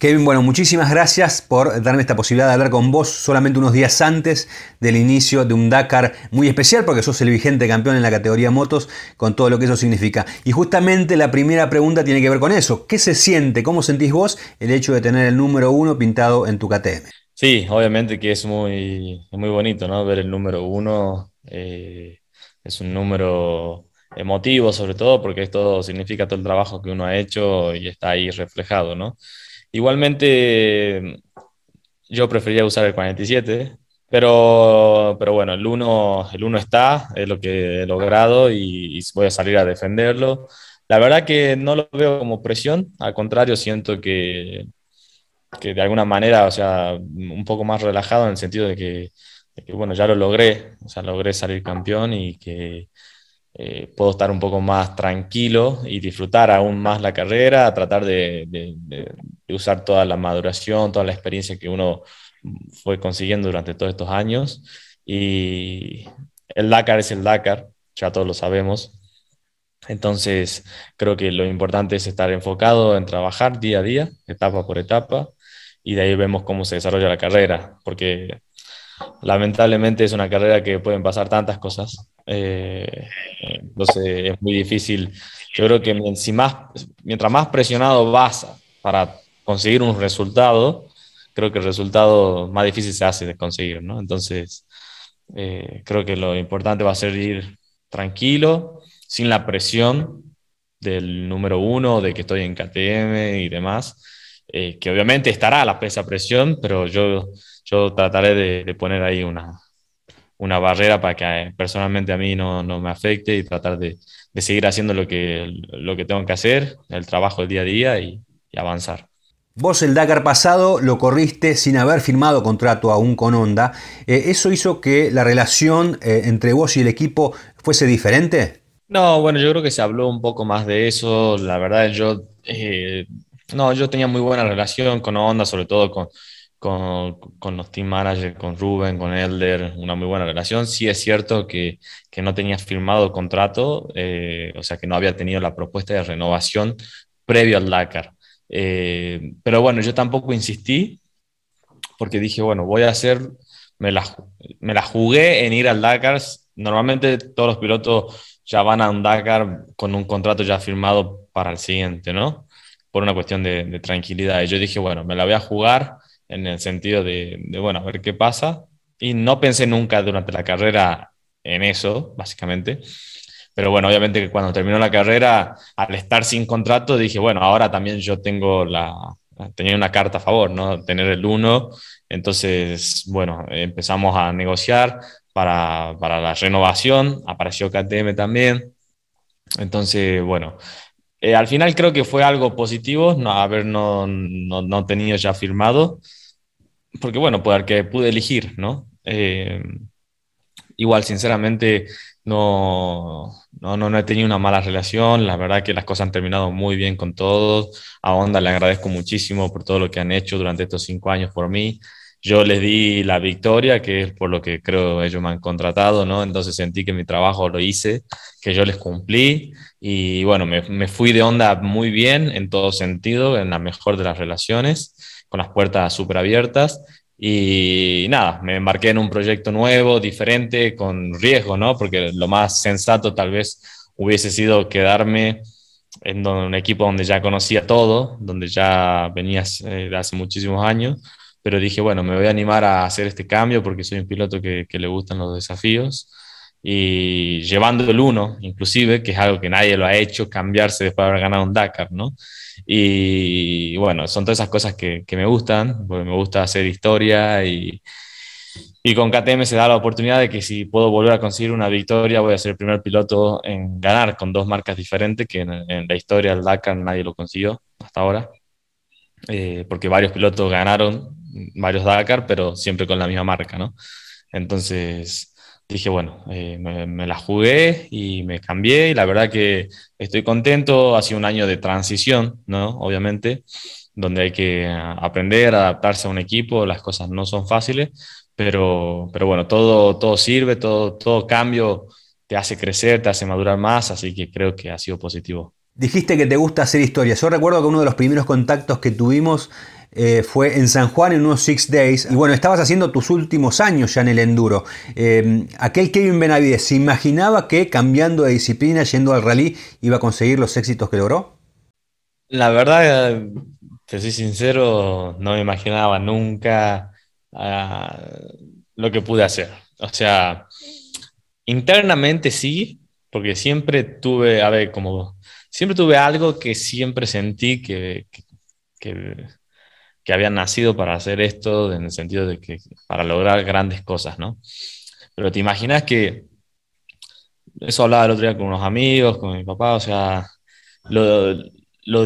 Kevin, bueno, muchísimas gracias por darme esta posibilidad de hablar con vos solamente unos días antes del inicio de un Dakar muy especial, porque sos el vigente campeón en la categoría motos, con todo lo que eso significa. Y justamente la primera pregunta tiene que ver con eso. ¿Qué se siente, cómo sentís vos el hecho de tener el número uno pintado en tu KTM? Sí, obviamente que es muy, muy bonito, ¿no? Ver el número uno. Eh, es un número emotivo sobre todo porque esto significa todo el trabajo que uno ha hecho y está ahí reflejado, ¿no? Igualmente, yo prefería usar el 47, pero, pero bueno, el 1, el uno está, es lo que he logrado y, voy a salir a defenderlo. La verdad que no lo veo como presión, al contrario, siento que, de alguna manera, o sea, un poco más relajado en el sentido de que, bueno, ya lo logré, o sea, logré salir campeón y que eh, puedo estar un poco más tranquilo y disfrutar aún más la carrera, tratar de usar toda la maduración, toda la experiencia que uno fue consiguiendo durante todos estos años. Y el Dakar es el Dakar, ya todos lo sabemos. Entonces, creo que lo importante es estar enfocado en trabajar día a día, etapa por etapa, y de ahí vemos cómo se desarrolla la carrera, porque lamentablemente es una carrera que pueden pasar tantas cosas. Eh, eh, entonces, es muy difícil. Yo creo que más, mientras más presionado vas para conseguir un resultado, creo que el resultado más difícil se hace de conseguir, ¿no? Entonces, eh, creo que lo importante va a ser ir tranquilo, sin la presión del número uno, de que estoy en KTM y demás, eh, que obviamente estará la, pesa presión, pero yo, yo trataré de, poner ahí una, una barrera para que eh, personalmente a mí no, me afecte y tratar de, seguir haciendo lo que, lo que tengo que hacer, el trabajo del día a día y avanzar. Vos el Dakar pasado lo corriste sin haber firmado contrato aún con Honda. Eh, ¿Eso hizo que la relación eh, entre vos y el equipo fuese diferente? No, bueno, yo creo que se habló un poco más de eso. La verdad, yo, eh, no, yo tenía muy buena relación con Honda, sobre todo con, con, los team managers, con Rubén, con Elder, una muy buena relación. Sí es cierto que, que no tenía firmado contrato, o sea que no había tenido la propuesta de renovación previo al Dakar. Eh, pero bueno, yo tampoco insistí porque dije, bueno, voy a hacer, me la, me la jugué en ir al Dakar. Normalmente todos los pilotos ya van a un Dakar con un contrato ya firmado para el siguiente, ¿no? Por una cuestión de, tranquilidad. Y yo dije, bueno, me la voy a jugar en el sentido de, de, bueno, a ver qué pasa. Y no pensé nunca durante la carrera en eso, básicamente. Pero bueno, obviamente que cuando terminó la carrera, al estar sin contrato, dije, bueno, ahora también yo tengo la, tenía una carta a favor, ¿no? Tener el 1. Entonces, bueno, empezamos a negociar para, para, la renovación. Apareció KTM también. Entonces, bueno, eh, al final creo que fue algo positivo no, haber no, no, no tenido ya firmado, porque bueno, que pude elegir, ¿no? Eh, igual, sinceramente, no, no, no, he tenido una mala relación. La verdad que las cosas han terminado muy bien con todos. A Onda le agradezco muchísimo por todo lo que han hecho durante estos cinco años por mí. Yo les di la victoria, que es por lo que creo ellos me han contratado, ¿no? Entonces sentí que mi trabajo lo hice, que yo les cumplí y bueno, me, me fui de onda muy bien en todo sentido, en la mejor de las relaciones, con las puertas súper abiertas y nada, me embarqué en un proyecto nuevo, diferente, con riesgo, ¿no? Porque lo más sensato tal vez hubiese sido quedarme en un equipo donde ya conocía todo, donde ya venías eh, de hace muchísimos años, pero dije, bueno, me voy a animar a hacer este cambio porque soy un piloto que le gustan los desafíos y llevando el uno inclusive, que es algo que nadie lo ha hecho, cambiarse después de haber ganado un Dakar, ¿no? Y bueno, son todas esas cosas que, me gustan, porque me gusta hacer historia y, y con KTM se da la oportunidad de que si puedo volver a conseguir una victoria, voy a ser el primer piloto en ganar con dos marcas diferentes, que en, la historia del Dakar nadie lo consiguió hasta ahora, eh, porque varios pilotos ganaron varios Dakar, pero siempre con la misma marca, ¿no? Entonces, dije, bueno, eh, me, la jugué y me cambié y la verdad que estoy contento, ha sido un año de transición, ¿no? Obviamente, donde hay que aprender, adaptarse a un equipo, las cosas no son fáciles, pero, pero bueno, todo, todo sirve, todo, todo cambio te hace crecer, te hace madurar más, así que creo que ha sido positivo. Dijiste que te gusta hacer historias. Yo recuerdo que uno de los primeros contactos que tuvimos eh, fue en San Juan en unos Six Days. Y bueno, estabas haciendo tus últimos años ya en el enduro. Eh, aquel Kevin Benavides, ¿se imaginaba que cambiando de disciplina, yendo al rally, iba a conseguir los éxitos que logró? La verdad, te soy sincero, no me imaginaba nunca ah, lo que pude hacer. O sea, internamente sí, porque siempre tuve, a ver, como siempre tuve algo que siempre sentí que, que que habían nacido para hacer esto, en el sentido de que para lograr grandes cosas, ¿no? Pero te imaginas que, eso hablaba el otro día con unos amigos, con mi papá, o sea, lo,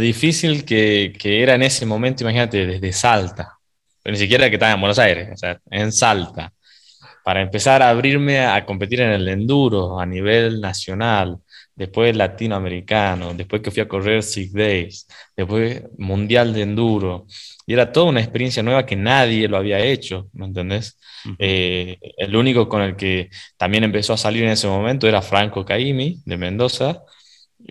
difícil que, era en ese momento, imagínate, desde Salta, pero ni siquiera que estaba en Buenos Aires, o sea, en Salta, para empezar a abrirme a competir en el enduro a nivel nacional, después latinoamericano, después que fui a correr Six Days, después mundial de enduro. Y era toda una experiencia nueva que nadie lo había hecho, ¿me entendés? Eh, el único con el que también empezó a salir en ese momento era Franco Caimi de Mendoza,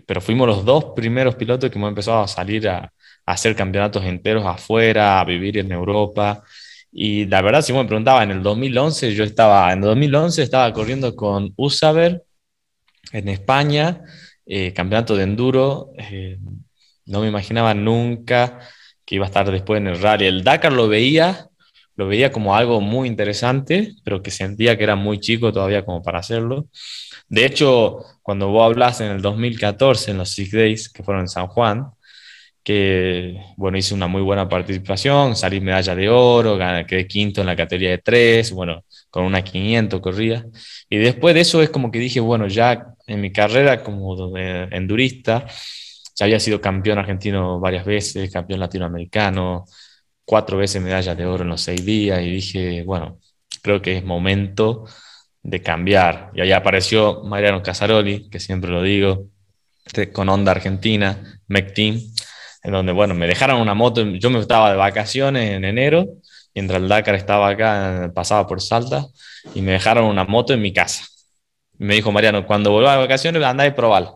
pero fuimos los dos primeros pilotos que hemos empezado a salir a, hacer campeonatos enteros afuera, a vivir en Europa. Y la verdad, si me preguntaba, en el 2011 yo estaba, en 2011 estaba corriendo con Usaber, en España, eh, campeonato de enduro. Eh, no me imaginaba nunca que iba a estar después en el rally. El Dakar lo veía, lo veía como algo muy interesante, pero que sentía que era muy chico todavía como para hacerlo. De hecho, cuando vos hablas en el 2014, en los Six Days, que fueron en San Juan, que bueno, hice una muy buena participación, salí medalla de oro, quedé quinto en la categoría de tres, bueno, con una 500 corridas Y después de eso es como que dije, bueno, ya en mi carrera como endurista, ya había sido campeón argentino varias veces, campeón latinoamericano, cuatro veces medalla de oro en los seis días, y dije, bueno, creo que es momento de cambiar. Y ahí apareció Mariano Casaroli, que siempre lo digo, con Onda Argentina, MEC Team, en donde, bueno, me dejaron una moto, yo me estaba de vacaciones en enero, mientras el Dakar estaba acá, pasaba por Salta, y me dejaron una moto en mi casa. Me dijo Mariano, cuando vuelva de vacaciones, andá y probala.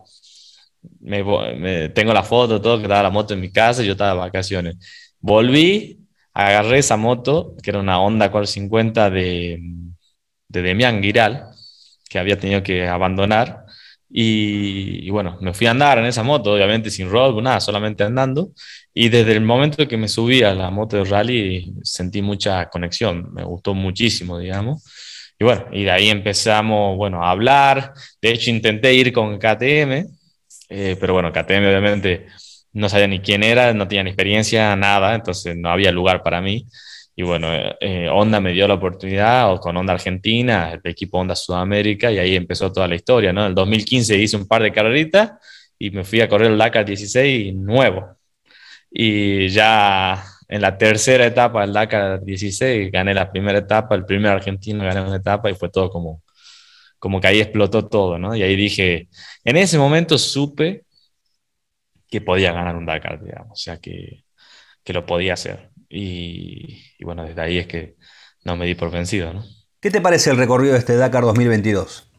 Me, tengo la foto, todo, que estaba la moto en mi casa, y yo estaba de vacaciones. Volví, agarré esa moto, que era una Honda 450 de, de Demian Giral, que había tenido que abandonar, y, bueno, me fui a andar en esa moto, obviamente sin robo, pues nada, solamente andando. Y desde el momento que me subí a la moto de rally sentí mucha conexión, me gustó muchísimo, digamos. Y bueno, y de ahí empezamos, bueno, a hablar. De hecho, intenté ir con KTM, eh, pero bueno, KTM obviamente no sabía ni quién era, no tenía ni experiencia, nada, entonces no había lugar para mí. Y bueno, eh, eh, Onda me dio la oportunidad con Onda Argentina, el equipo Onda Sudamérica, y ahí empezó toda la historia, ¿no? En el 2015 hice un par de carreritas y me fui a correr el Dakar 16 nuevo. Y ya en la tercera etapa del Dakar 16 gané la primera etapa, el primer argentino gané una etapa y fue todo como, como que ahí explotó todo, ¿no? Y ahí dije, en ese momento supe que podía ganar un Dakar, digamos, o sea que lo podía hacer. Y, bueno, desde ahí es que no me di por vencido. ¿no? ¿Qué te parece el recorrido de este Dakar 2022?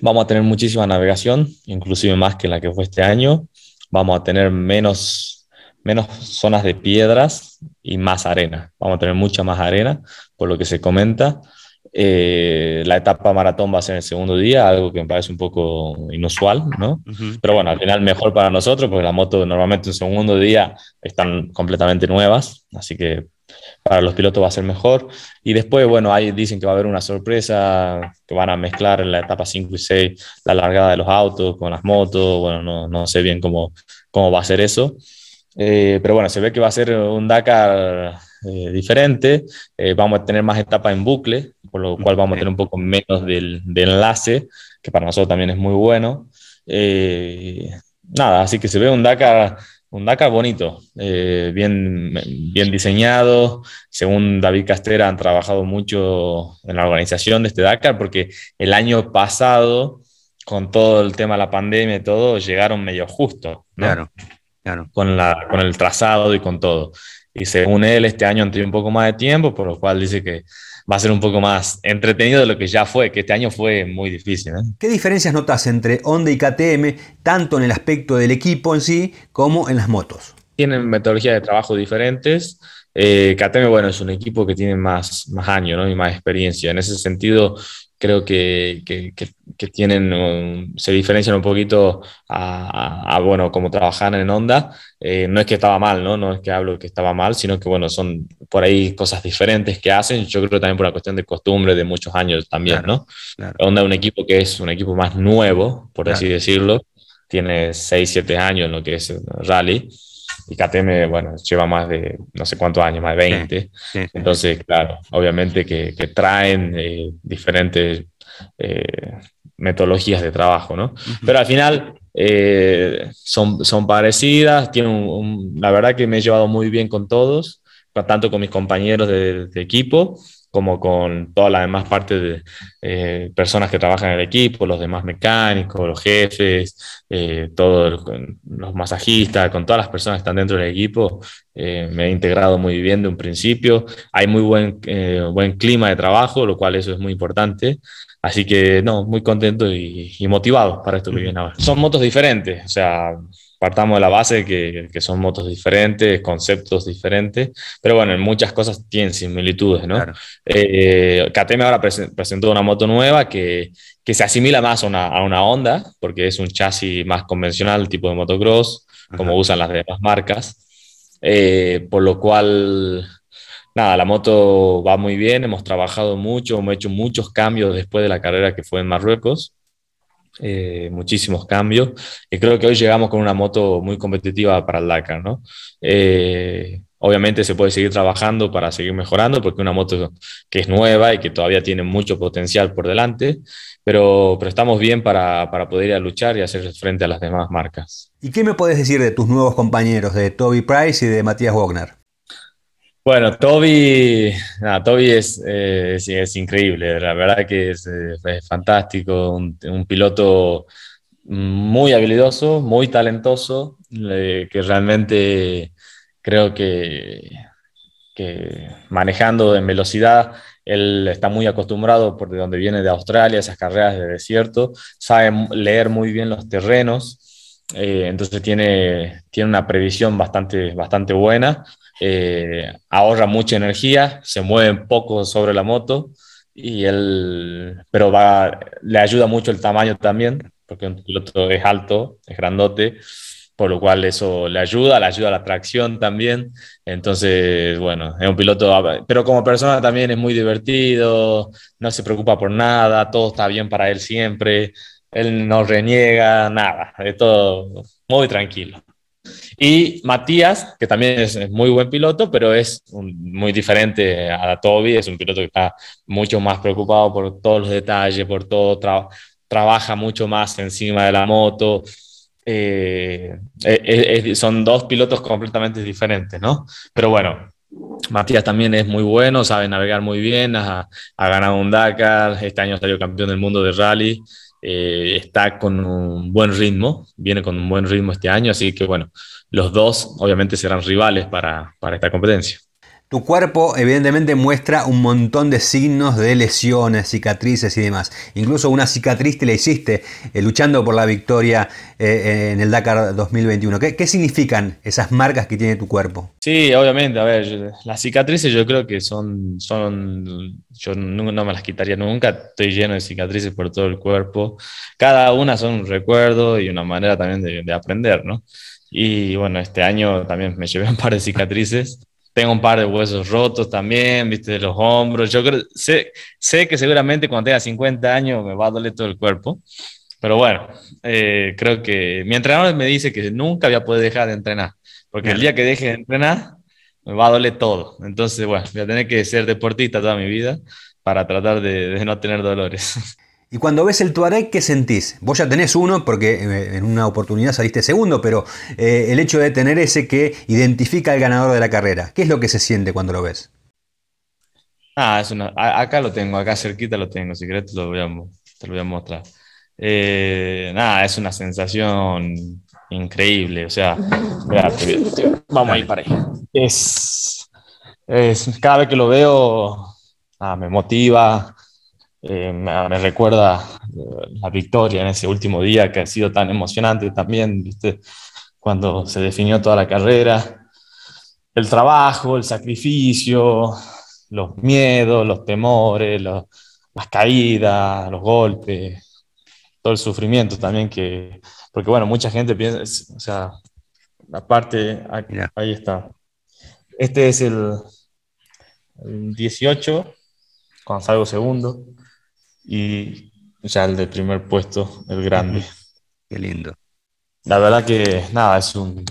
Vamos a tener muchísima navegación, inclusive más que la que fue este año. Vamos a tener menos, menos zonas de piedras y más arena. Vamos a tener mucha más arena, por lo que se comenta. Eh, la etapa maratón va a ser el segundo día, algo que me parece un poco inusual, ¿no? Pero bueno, al final mejor para nosotros, porque las motos normalmente en segundo día están completamente nuevas, así que para los pilotos va a ser mejor. Y después, bueno, ahí dicen que va a haber una sorpresa, que van a mezclar en la etapa 5 y 6 la largada de los autos con las motos, bueno, no, no sé bien cómo, cómo va a ser eso. Eh, pero bueno, se ve que va a ser un Dakar eh, diferente, vamos a tener más etapas en bucle, por lo cual vamos a tener un poco menos de enlace, que para nosotros también es muy bueno. Eh, nada, así que se ve un Daca un bonito, eh, bien, bien diseñado. Según David Castera, han trabajado mucho en la organización de este Dakar, porque el año pasado, con todo el tema de la pandemia y todo, llegaron medio justo. Claro, Con, la, con el trazado y con todo. Y según él, este año han tenido un poco más de tiempo, por lo cual dice que va a ser un poco más entretenido de lo que ya fue, que este año fue muy difícil. ¿eh? ¿Qué diferencias notas entre Honda y KTM, tanto en el aspecto del equipo en sí como en las motos? Tienen metodologías de trabajo diferentes. Eh, KTM, bueno, es un equipo que tiene más, más años y más experiencia. En ese sentido, creo que, que que tienen, se diferencian un poquito a, bueno, como trabajan en Onda. Eh, no es que estaba mal, ¿no? No es que hablo que estaba mal, sino que, bueno, son por ahí cosas diferentes que hacen. Yo creo también por la cuestión de costumbre de muchos años también, ¿no? Honda Onda es un equipo que es un equipo más nuevo, por así decirlo. Tiene 6, 7 años en lo que es rally y KTM, bueno, lleva más de no sé cuántos años, más de 20. Entonces, claro, obviamente que, traen eh, diferentes eh, metodologías de trabajo, ¿no? Pero al final eh, son, son parecidas, tienen la verdad que me he llevado muy bien con todos, tanto con mis compañeros de, equipo como con todas las demás partes de eh, personas que trabajan en el equipo, los demás mecánicos, los jefes, eh, todos los masajistas, con todas las personas que están dentro del equipo, me he integrado muy bien de un principio. Hay muy buen, buen clima de trabajo, lo cual eso es muy importante. Así que no, muy contento y, y motivado para esto que viene ahora. Son motos diferentes, o sea, partamos de la base que, que, son motos diferentes, conceptos diferentes, pero bueno, en muchas cosas tienen similitudes, ¿no? Eh, KTM ahora presentó una moto nueva que, se asimila más a una, Honda, porque es un chasis más convencional, tipo de motocross, como usan las demás marcas, eh, por lo cual nada, la moto va muy bien, hemos trabajado mucho, hemos hecho muchos cambios después de la carrera que fue en Marruecos, eh, muchísimos cambios, y creo que hoy llegamos con una moto muy competitiva para el Dakar, eh, obviamente se puede seguir trabajando para seguir mejorando, porque una moto que es nueva y que todavía tiene mucho potencial por delante, pero, pero estamos bien para, para poder ir a luchar y hacer frente a las demás marcas. ¿Y qué me puedes decir de tus nuevos compañeros, de Toby Price y de Matías Wagner? Bueno, Toby, Toby eh, es, increíble, la verdad que es, eh, fantástico, un, piloto muy habilidoso, muy talentoso, que realmente creo que, manejando en velocidad, él está muy acostumbrado por de donde viene de Australia, esas carreras de desierto, sabe leer muy bien los terrenos eh, entonces tiene, tiene una previsión bastante, bastante buena, eh, ahorra mucha energía, se mueve poco sobre la moto, y él, pero va, le ayuda mucho el tamaño también, porque un piloto es alto, es grandote, por lo cual eso le ayuda, le ayuda a la tracción también. Entonces, bueno, es un piloto, pero como persona también es muy divertido, no se preocupa por nada, todo está bien para él siempre. Él no reniega nada, de todo muy tranquilo. Y Matías, que también es, muy buen piloto, pero es muy diferente a Toby, es un piloto que está mucho más preocupado por todos los detalles, por todo, trabaja mucho más encima de la moto. Eh, son dos pilotos completamente diferentes, ¿no? Pero bueno, Matías también es muy bueno, sabe navegar muy bien, ha, ha ganado un Dakar, este año salió campeón del mundo de rally. Eh, está con un buen ritmo, viene con un buen ritmo este año, así que bueno, los dos obviamente serán rivales para, para esta competencia. Tu cuerpo evidentemente muestra un montón de signos de lesiones, cicatrices y demás. Incluso una cicatriz te la hiciste eh, luchando por la victoria eh, eh, en el Dakar 2021. ¿Qué, significan esas marcas que tiene tu cuerpo? Sí, obviamente. A ver, las cicatrices yo creo que son, son yo no, me las quitaría nunca. Estoy lleno de cicatrices por todo el cuerpo. Cada una son un recuerdo y una manera también de, de aprender, ¿no? Y bueno, este año también me llevé un par de cicatrices tengo un par de huesos rotos también, viste, los hombros. Yo creo, sé, que seguramente cuando tenga 50 años me va a doler todo el cuerpo. Pero bueno, eh, creo que mi entrenador me dice que nunca voy a poder dejar de entrenar, porque el día que deje de entrenar me va a doler todo. Entonces, bueno, voy a tener que ser deportista toda mi vida para tratar de, de no tener dolores. Y cuando ves el Tuareg, ¿qué sentís? Vos ya tenés uno porque eh, en una oportunidad saliste segundo, pero eh, el hecho de tener ese que identifica al ganador de la carrera, ¿qué es lo que se siente cuando lo ves? Ah, es una, acá lo tengo, acá cerquita lo tengo, si querés te lo voy a, mostrar. Eh, nada, es una sensación increíble, o sea, vamos a ir para ahí. Es, cada vez que lo veo, me motiva, eh, me, recuerda eh, la victoria en ese último día que ha sido tan emocionante también, cuando se definió toda la carrera, el trabajo, el sacrificio, los miedos, los temores, las caídas, los golpes, todo el sufrimiento también que, porque bueno, mucha gente piensa, o sea, la parte, ahí está. Este es el, 18, cuando salgo segundo y ya el de primer puesto, el grande. Qué lindo. La verdad que nada, es un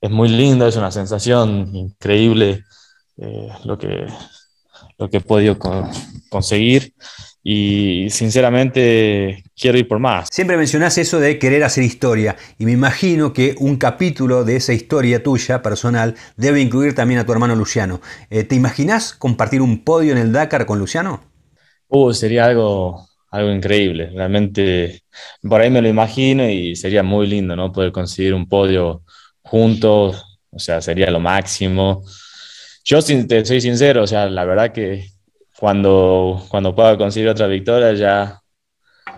es muy lindo, es una sensación increíble eh, lo, que, lo que he podido conseguir y sinceramente quiero ir por más. Siempre mencionás eso de querer hacer historia y me imagino que un capítulo de esa historia tuya personal debe incluir también a tu hermano Luciano. Eh, ¿Te imaginas compartir un podio en el Dakar con Luciano? Uh, sería algo, algo increíble. Realmente, por ahí me lo imagino y sería muy lindo, ¿no? Poder conseguir un podio juntos, o sea, sería lo máximo. Yo te soy sincero, o sea, la verdad que cuando, cuando pueda conseguir otra victoria, ya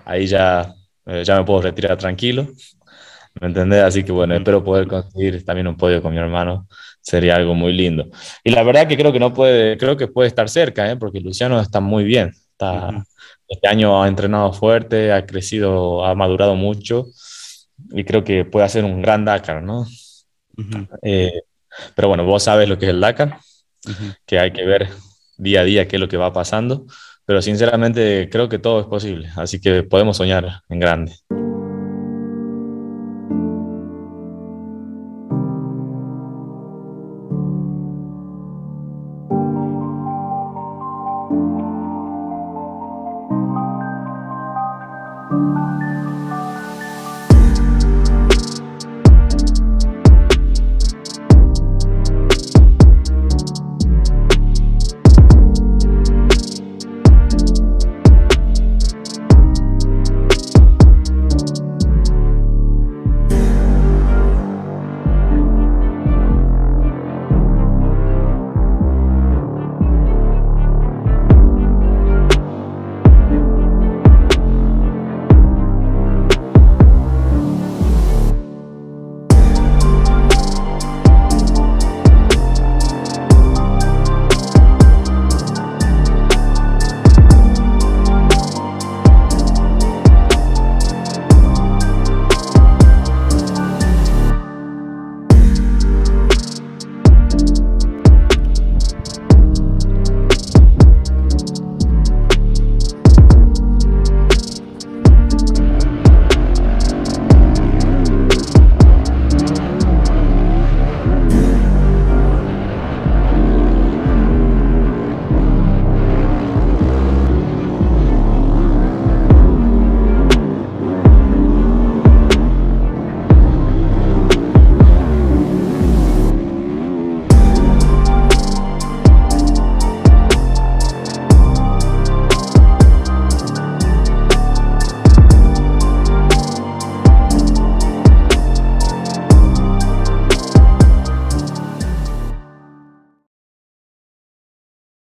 ahí ya, eh, ya me puedo retirar tranquilo. ¿Me entendés? Así que bueno, espero poder conseguir también un podio con mi hermano. Sería algo muy lindo. Y la verdad que creo que no puede, creo que puede estar cerca, ¿eh? porque Luciano está muy bien. Este año ha entrenado fuerte, ha crecido, ha madurado mucho y creo que puede hacer un gran Dakar, ¿no? Eh, pero bueno, vos sabes lo que es el Dakar, que hay que ver día a día qué es lo que va pasando, pero sinceramente creo que todo es posible, así que podemos soñar en grande.